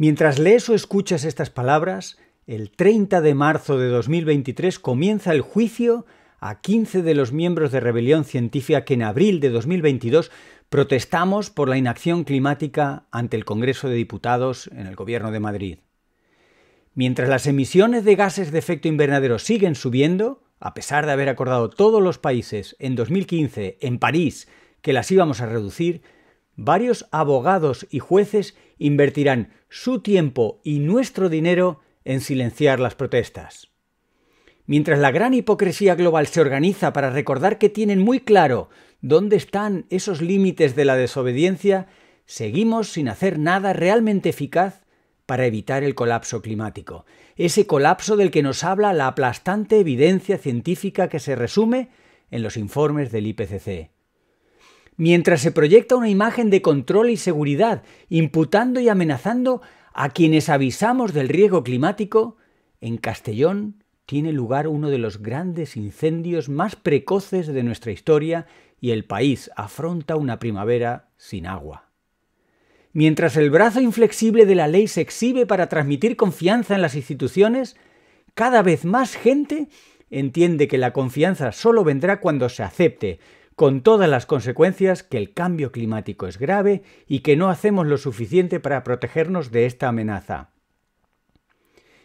Mientras lees o escuchas estas palabras, el 30 de marzo de 2023 comienza el juicio a 15 de los miembros de Rebelión Científica que en abril de 2022 protestamos por la inacción climática ante el Congreso de Diputados en el Gobierno de Madrid. Mientras las emisiones de gases de efecto invernadero siguen subiendo, a pesar de haber acordado todos los países en 2015 en París que las íbamos a reducir, varios abogados y jueces invertirán su tiempo y nuestro dinero en silenciar las protestas. Mientras la gran hipocresía global se organiza para recordar que tienen muy claro dónde están esos límites de la desobediencia, seguimos sin hacer nada realmente eficaz para evitar el colapso climático, ese colapso del que nos habla la aplastante evidencia científica que se resume en los informes del IPCC mientras se proyecta una imagen de control y seguridad, imputando y amenazando a quienes avisamos del riesgo climático, en Castellón tiene lugar uno de los grandes incendios más precoces de nuestra historia y el país afronta una primavera sin agua. Mientras el brazo inflexible de la ley se exhibe para transmitir confianza en las instituciones, cada vez más gente entiende que la confianza solo vendrá cuando se acepte, con todas las consecuencias que el cambio climático es grave y que no hacemos lo suficiente para protegernos de esta amenaza.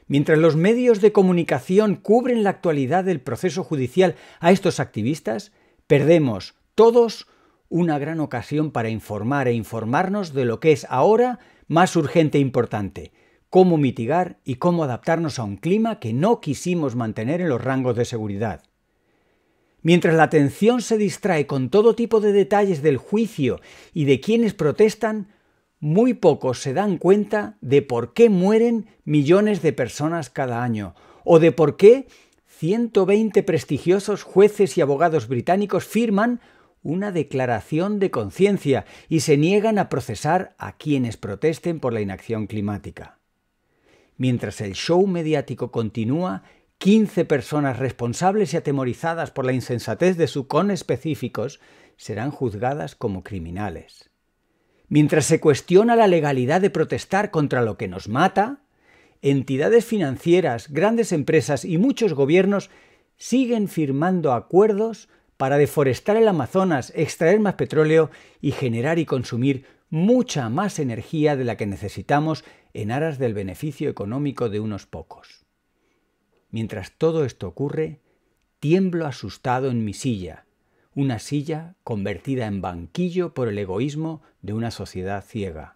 Mientras los medios de comunicación cubren la actualidad del proceso judicial a estos activistas, perdemos todos una gran ocasión para informar e informarnos de lo que es ahora más urgente e importante, cómo mitigar y cómo adaptarnos a un clima que no quisimos mantener en los rangos de seguridad. Mientras la atención se distrae con todo tipo de detalles del juicio y de quienes protestan, muy pocos se dan cuenta de por qué mueren millones de personas cada año o de por qué 120 prestigiosos jueces y abogados británicos firman una declaración de conciencia y se niegan a procesar a quienes protesten por la inacción climática. Mientras el show mediático continúa 15 personas responsables y atemorizadas por la insensatez de su con específicos serán juzgadas como criminales. Mientras se cuestiona la legalidad de protestar contra lo que nos mata, entidades financieras, grandes empresas y muchos gobiernos siguen firmando acuerdos para deforestar el Amazonas, extraer más petróleo y generar y consumir mucha más energía de la que necesitamos en aras del beneficio económico de unos pocos. Mientras todo esto ocurre, tiemblo asustado en mi silla, una silla convertida en banquillo por el egoísmo de una sociedad ciega.